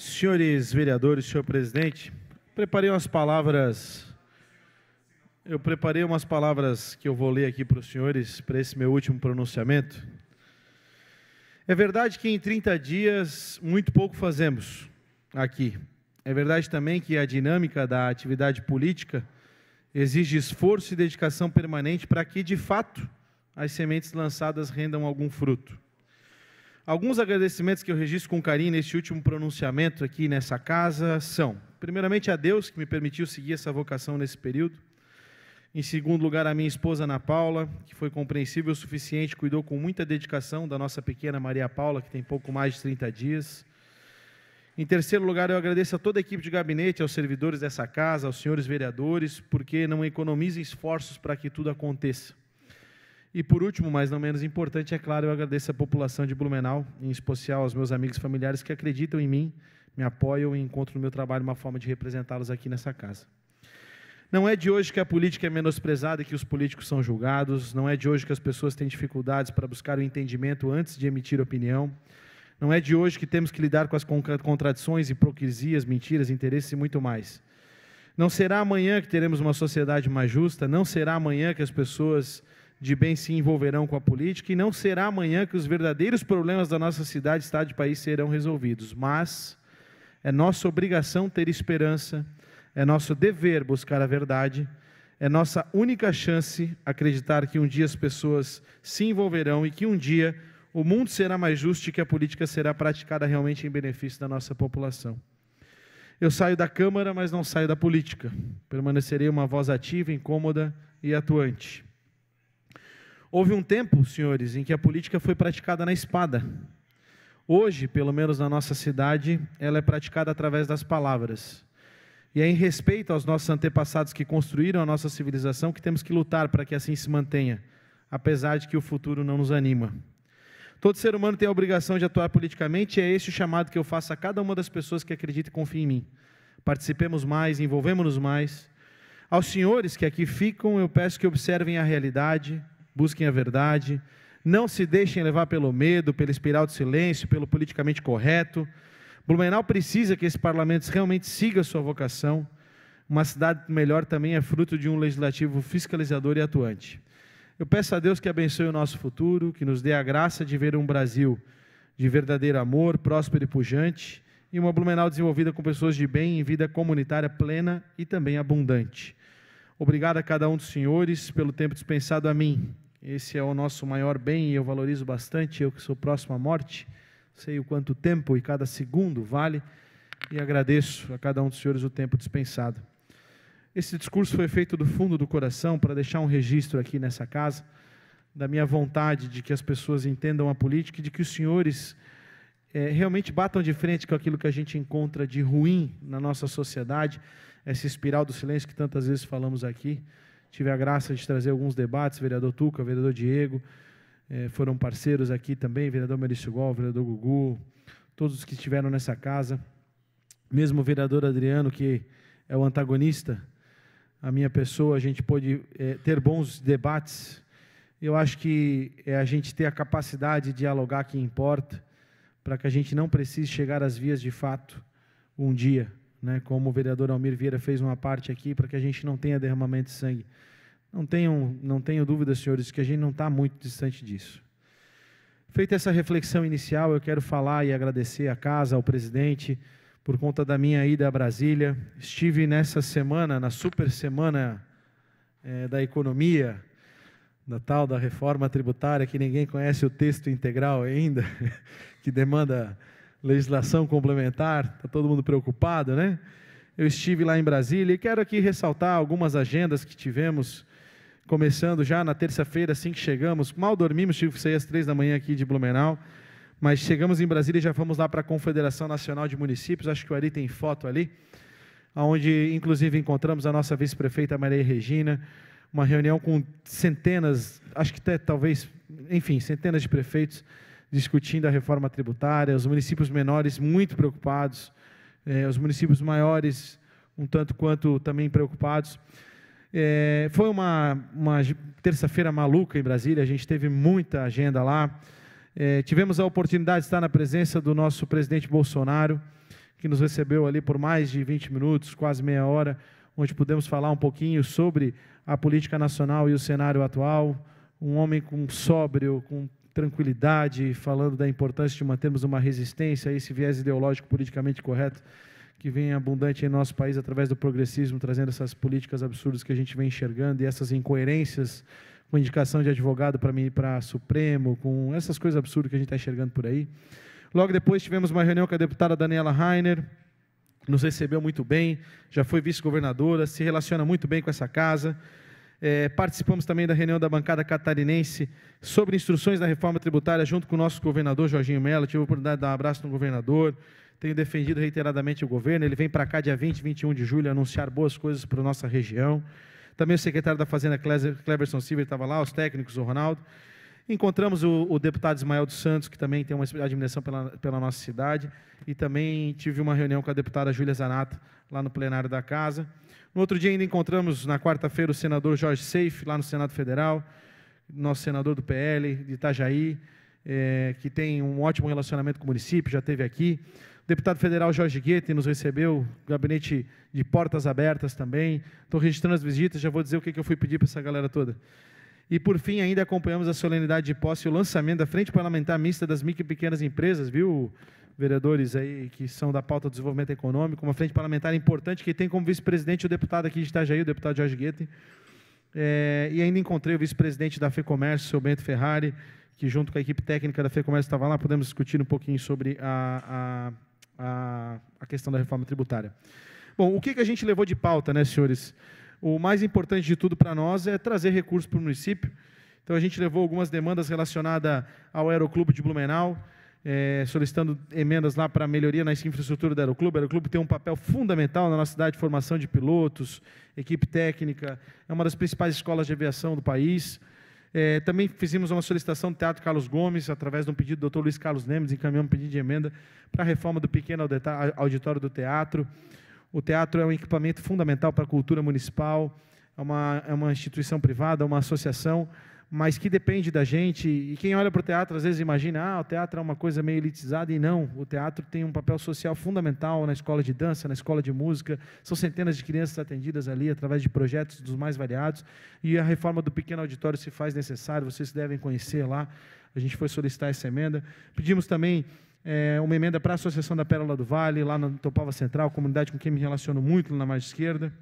Senhores vereadores, senhor presidente, preparei umas palavras. Eu preparei umas palavras que eu vou ler aqui para os senhores, para esse meu último pronunciamento. É verdade que em 30 dias muito pouco fazemos aqui. É verdade também que a dinâmica da atividade política exige esforço e dedicação permanente para que, de fato, as sementes lançadas rendam algum fruto. Alguns agradecimentos que eu registro com carinho neste último pronunciamento aqui nessa casa são: primeiramente a Deus que me permitiu seguir essa vocação nesse período. Em segundo lugar, a minha esposa Ana Paula, que foi compreensível o suficiente, cuidou com muita dedicação da nossa pequena Maria Paula, que tem pouco mais de 30 dias. Em terceiro lugar, eu agradeço a toda a equipe de gabinete, aos servidores dessa casa, aos senhores vereadores, porque não economizem esforços para que tudo aconteça. E por último, mas não menos importante, é claro, eu agradeço à população de Blumenau, em especial aos meus amigos familiares que acreditam em mim, me apoiam e encontram no meu trabalho uma forma de representá-los aqui nessa casa. Não é de hoje que a política é menosprezada e que os políticos são julgados, não é de hoje que as pessoas têm dificuldades para buscar o entendimento antes de emitir opinião, não é de hoje que temos que lidar com as contradições, hipocrisias, mentiras, interesses e muito mais. Não será amanhã que teremos uma sociedade mais justa, não será amanhã que as pessoas de bem se envolverão com a política, e não será amanhã que os verdadeiros problemas da nossa cidade, estado e país serão resolvidos. Mas é nossa obrigação ter esperança, é nosso dever buscar a verdade, é nossa única chance acreditar que um dia as pessoas se envolverão e que um dia o mundo será mais justo e que a política será praticada realmente em benefício da nossa população. Eu saio da Câmara, mas não saio da política. Permanecerei uma voz ativa, incômoda e atuante. Houve um tempo, senhores, em que a política foi praticada na espada. Hoje, pelo menos na nossa cidade, ela é praticada através das palavras. E é em respeito aos nossos antepassados que construíram a nossa civilização que temos que lutar para que assim se mantenha, apesar de que o futuro não nos anima. Todo ser humano tem a obrigação de atuar politicamente, e é esse o chamado que eu faço a cada uma das pessoas que acredita e confia em mim. Participemos mais, envolvemos-nos mais. Aos senhores que aqui ficam, eu peço que observem a realidade, busquem a verdade, não se deixem levar pelo medo, pela espiral de silêncio, pelo politicamente correto. Blumenau precisa que esse parlamento realmente siga a sua vocação. Uma cidade melhor também é fruto de um legislativo fiscalizador e atuante. Eu peço a Deus que abençoe o nosso futuro, que nos dê a graça de ver um Brasil de verdadeiro amor, próspero e pujante, e uma Blumenau desenvolvida com pessoas de bem em vida comunitária plena e também abundante. Obrigado a cada um dos senhores pelo tempo dispensado a mim. Esse é o nosso maior bem e eu valorizo bastante. Eu que sou próximo à morte, sei o quanto tempo e cada segundo vale e agradeço a cada um dos senhores o tempo dispensado. Esse discurso foi feito do fundo do coração para deixar um registro aqui nessa casa da minha vontade de que as pessoas entendam a política e de que os senhores é, realmente batam de frente com aquilo que a gente encontra de ruim na nossa sociedade, essa espiral do silêncio que tantas vezes falamos aqui. Tive a graça de trazer alguns debates, vereador Tuca, vereador Diego, eh, foram parceiros aqui também, vereador Maurício Gol, vereador Gugu, todos os que estiveram nessa casa, mesmo o vereador Adriano, que é o antagonista, a minha pessoa, a gente pôde eh, ter bons debates. Eu acho que é a gente ter a capacidade de dialogar que importa, para que a gente não precise chegar às vias de fato um dia né, como o vereador Almir Vieira fez uma parte aqui, para que a gente não tenha derramamento de sangue. Não tenham, não tenho dúvidas, senhores, que a gente não está muito distante disso. Feita essa reflexão inicial, eu quero falar e agradecer à casa, ao presidente, por conta da minha ida a Brasília. Estive nessa semana, na super semana é, da economia, da tal da reforma tributária, que ninguém conhece o texto integral ainda, que demanda legislação complementar, está todo mundo preocupado, né? Eu estive lá em Brasília e quero aqui ressaltar algumas agendas que tivemos, começando já na terça-feira, assim que chegamos. Mal dormimos, tive que sair às três da manhã aqui de Blumenau, mas chegamos em Brasília e já fomos lá para a Confederação Nacional de Municípios, acho que o Ari tem foto ali, onde inclusive encontramos a nossa vice-prefeita Maria Regina, uma reunião com centenas, acho que até talvez, enfim, centenas de prefeitos discutindo a reforma tributária, os municípios menores muito preocupados, eh, os municípios maiores um tanto quanto também preocupados. Eh, foi uma, uma terça-feira maluca em Brasília, a gente teve muita agenda lá. Eh, tivemos a oportunidade de estar na presença do nosso presidente Bolsonaro, que nos recebeu ali por mais de 20 minutos, quase meia hora, onde pudemos falar um pouquinho sobre a política nacional e o cenário atual. Um homem com sóbrio, com tranquilidade, falando da importância de mantermos uma resistência a esse viés ideológico politicamente correto que vem abundante em nosso país através do progressismo, trazendo essas políticas absurdas que a gente vem enxergando e essas incoerências com indicação de advogado para mim para Supremo, com essas coisas absurdas que a gente está enxergando por aí. Logo depois tivemos uma reunião com a deputada Daniela Rainer, nos recebeu muito bem, já foi vice-governadora, se relaciona muito bem com essa casa. É, participamos também da reunião da bancada catarinense sobre instruções da reforma tributária, junto com o nosso governador Jorginho Mello. Tive a oportunidade de dar um abraço no governador. Tenho defendido reiteradamente o governo. Ele vem para cá dia 20, 21 de julho anunciar boas coisas para a nossa região. Também o secretário da Fazenda, Cleverson Silver, estava lá, os técnicos, o Ronaldo. Encontramos o, o, deputado Ismael dos Santos, que também tem uma admiração pela, pela nossa cidade, e também tive uma reunião com a deputada Júlia Zanato, lá no plenário da casa. No outro dia ainda encontramos na quarta-feira o senador Jorge Seif, lá no Senado Federal, nosso senador do PL, de Itajaí, é, que tem um ótimo relacionamento com o município, já esteve aqui. O deputado federal Jorge Guetti nos recebeu, gabinete de portas abertas também. Estou registrando as visitas, já vou dizer o que, que eu fui pedir para essa galera toda. E, por fim, ainda acompanhamos a solenidade de posse e o lançamento da Frente Parlamentar Mista das Micro e Pequenas Empresas, viu, vereadores aí que são da pauta do desenvolvimento econômico, uma frente parlamentar importante que tem como vice-presidente o deputado aqui de Itajaí, o deputado Jorge Guetem. É, e ainda encontrei o vice-presidente da FEComércio, seu Bento Ferrari, que junto com a equipe técnica da FEComércio estava lá, podemos discutir um pouquinho sobre a, a, a, questão da reforma tributária. Bom, o que, que a gente levou de pauta, né, senhores? O mais importante de tudo para nós é trazer recursos para o município. Então, a gente levou algumas demandas relacionadas ao Aeroclube de Blumenau, é, solicitando emendas lá para melhoria na infraestrutura do Aeroclube. O Aeroclube tem um papel fundamental na nossa cidade, formação de pilotos, equipe técnica, é uma das principais escolas de aviação do país. É, também fizemos uma solicitação do Teatro Carlos Gomes, através de um pedido do Dr. Luiz Carlos Nemes, encaminhamos um pedido de emenda para a reforma do pequeno auditório do teatro. O teatro é um equipamento fundamental para a cultura municipal, é uma, é uma instituição privada, é uma associação mas que depende da gente. E quem olha para o teatro às vezes imagina, ah, o teatro é uma coisa meio elitizada, e não. O teatro tem um papel social fundamental na escola de dança, na escola de música. São centenas de crianças atendidas ali através de projetos dos mais variados. E a reforma do pequeno auditório se faz necessário vocês devem conhecer lá. A gente foi solicitar essa emenda. Pedimos também é, uma emenda para a Associação da Pérola do Vale, lá no Topava Central, comunidade com quem me relaciono muito, na margem esquerda.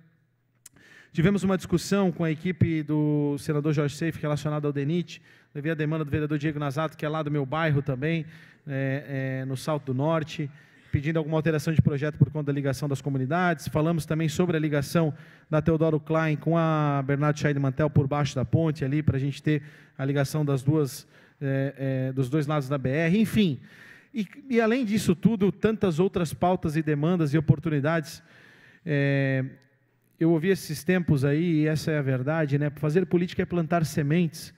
Tivemos uma discussão com a equipe do senador Jorge Seif relacionada ao DENIT. Levei a demanda do vereador Diego Nazato, que é lá do meu bairro também, é, é, no Salto do Norte, pedindo alguma alteração de projeto por conta da ligação das comunidades. Falamos também sobre a ligação da Teodoro Klein com a Bernardo Scheide Mantel por baixo da ponte ali, para a gente ter a ligação das duas, é, é dos dois lados da BR. Enfim, e, e, além disso tudo, tantas outras pautas e demandas e oportunidades. É, eu ouvi esses tempos aí, e essa é a verdade, né? Fazer política é plantar sementes.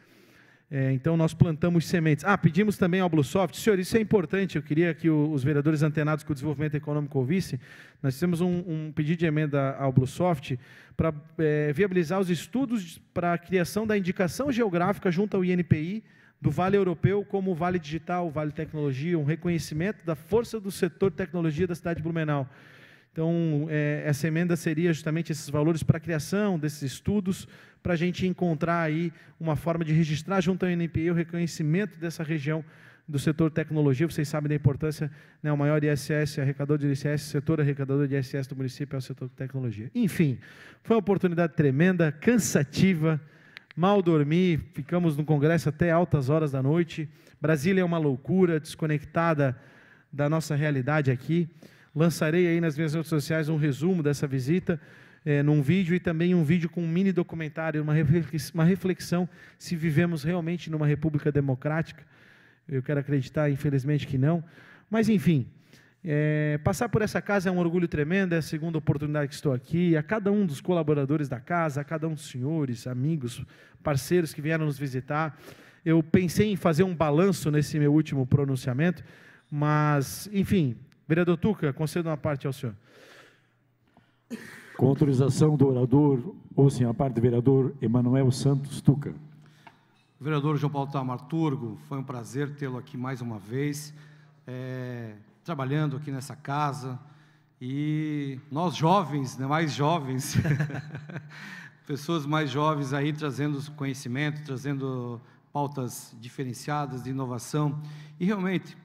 É, então nós plantamos sementes. Ah, pedimos também ao Bluesoft, senhor, isso é importante. Eu queria que o, os vereadores antenados com o desenvolvimento econômico ouvissem. Nós fizemos um, um pedido de emenda ao Bluesoft para é, viabilizar os estudos para a criação da indicação geográfica junto ao INPI do Vale Europeu como Vale Digital, Vale Tecnologia, um reconhecimento da força do setor tecnologia da cidade de Blumenau. Então, é, essa emenda seria justamente esses valores para a criação desses estudos, para a gente encontrar aí uma forma de registrar junto ao INPI o reconhecimento dessa região do setor tecnologia. Vocês sabem da importância, né, o maior ISS, arrecadador de ISS, setor arrecadador de ISS do município é o setor de tecnologia. Enfim, foi uma oportunidade tremenda, cansativa, mal dormi, ficamos no congresso até altas horas da noite. Brasília é uma loucura, desconectada da nossa realidade aqui. Lançarei aí nas minhas redes sociais um resumo dessa visita, é, num vídeo e também um vídeo com um mini documentário, uma reflexão se vivemos realmente numa república democrática. Eu quero acreditar, infelizmente, que não. Mas, enfim, é, passar por essa casa é um orgulho tremendo, é a segunda oportunidade que estou aqui. A cada um dos colaboradores da casa, a cada um dos senhores, amigos, parceiros que vieram nos visitar. Eu pensei em fazer um balanço nesse meu último pronunciamento, mas, enfim, Vereador Tuca, concedo uma parte ao senhor. Com autorização do orador, ou sim a parte do vereador Emanuel Santos Tuca. Vereador João Paulo Tamarturgo, foi um prazer tê-lo aqui mais uma vez, é, trabalhando aqui nessa casa. E nós jovens, né, mais jovens, pessoas mais jovens aí trazendo conhecimento, trazendo pautas diferenciadas de inovação. E realmente,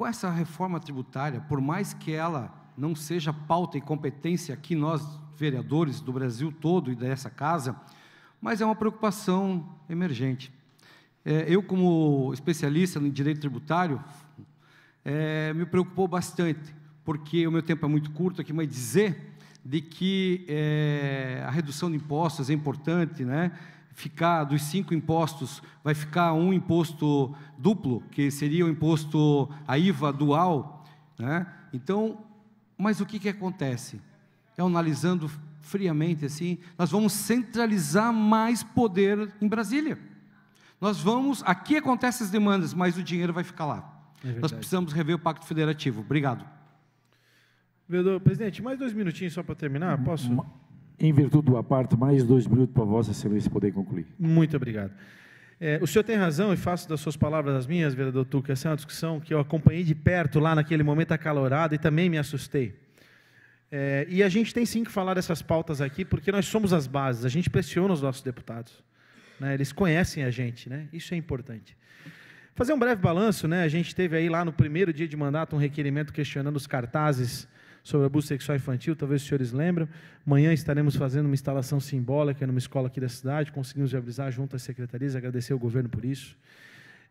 com essa reforma tributária, por mais que ela não seja pauta e competência aqui nós, vereadores do Brasil todo e dessa casa, mas é uma preocupação emergente. É, eu, como especialista no direito tributário, é, me preocupou bastante, porque o meu tempo é muito curto aqui, mas dizer de que é, a redução de impostos é importante, né? ficar dos cinco impostos, vai ficar um imposto duplo, que seria o imposto, a IVA dual. Né? Então, mas o que, que acontece? É analisando friamente assim, nós vamos centralizar mais poder em Brasília. Nós vamos, aqui acontecem as demandas, mas o dinheiro vai ficar lá. É nós precisamos rever o Pacto Federativo. Obrigado. Vereador, presidente, mais dois minutinhos só para terminar, posso? Uma em virtude do aparto, mais dois minutos para Vossa Excelência poder concluir. Muito obrigado. É, o senhor tem razão, e faço das suas palavras as minhas, vereador Tuca. Essa é uma discussão que eu acompanhei de perto lá naquele momento acalorado e também me assustei. É, e a gente tem sim que falar dessas pautas aqui, porque nós somos as bases, a gente pressiona os nossos deputados. Né? Eles conhecem a gente, né? isso é importante. Fazer um breve balanço, né? a gente teve aí lá no primeiro dia de mandato um requerimento questionando os cartazes sobre abuso sexual infantil, talvez os senhores lembram. Amanhã estaremos fazendo uma instalação simbólica numa escola aqui da cidade, conseguimos viabilizar junto às secretarias, agradecer ao governo por isso.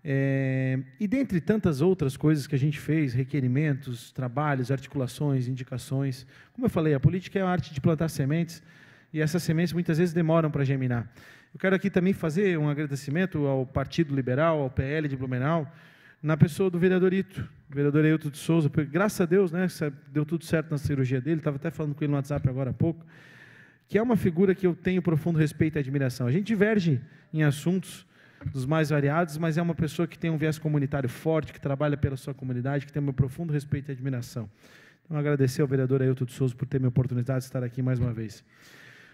É, e dentre tantas outras coisas que a gente fez, requerimentos, trabalhos, articulações, indicações. Como eu falei, a política é a arte de plantar sementes e essas sementes muitas vezes demoram para germinar. Eu quero aqui também fazer um agradecimento ao Partido Liberal, ao PL de Blumenau, na pessoa do vereador Ito, vereador Ailton de Souza. Graças a Deus, né, deu tudo certo na cirurgia dele, estava até falando com ele no WhatsApp agora há pouco, que é uma figura que eu tenho profundo respeito e admiração. A gente diverge em assuntos dos mais variados, mas é uma pessoa que tem um viés comunitário forte, que trabalha pela sua comunidade, que tem meu profundo respeito e admiração. Então, agradecer ao vereador Ailton de Souza por ter minha oportunidade de estar aqui mais uma vez.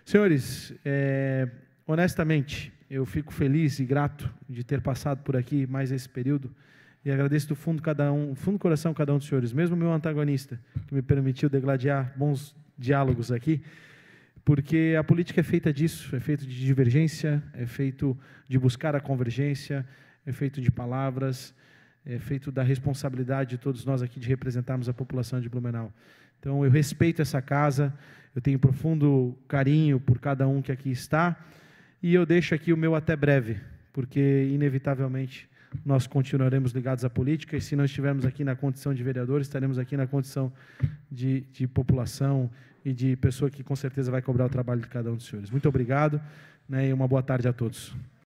Senhores, é, honestamente, eu fico feliz e grato de ter passado por aqui mais esse período. E agradeço do fundo cada um, fundo do coração cada um dos senhores, mesmo meu antagonista, que me permitiu degladiar bons diálogos aqui, porque a política é feita disso, é feito de divergência, é feito de buscar a convergência, é feito de palavras, é feito da responsabilidade de todos nós aqui de representarmos a população de Blumenau. Então, eu respeito essa casa, eu tenho profundo carinho por cada um que aqui está, e eu deixo aqui o meu até breve, porque, inevitavelmente, nós continuaremos ligados à política e se não estivermos aqui na condição de vereador, estaremos aqui na condição de, de população e de pessoa que com certeza vai cobrar o trabalho de cada um dos senhores. Muito obrigado né, e uma boa tarde a todos.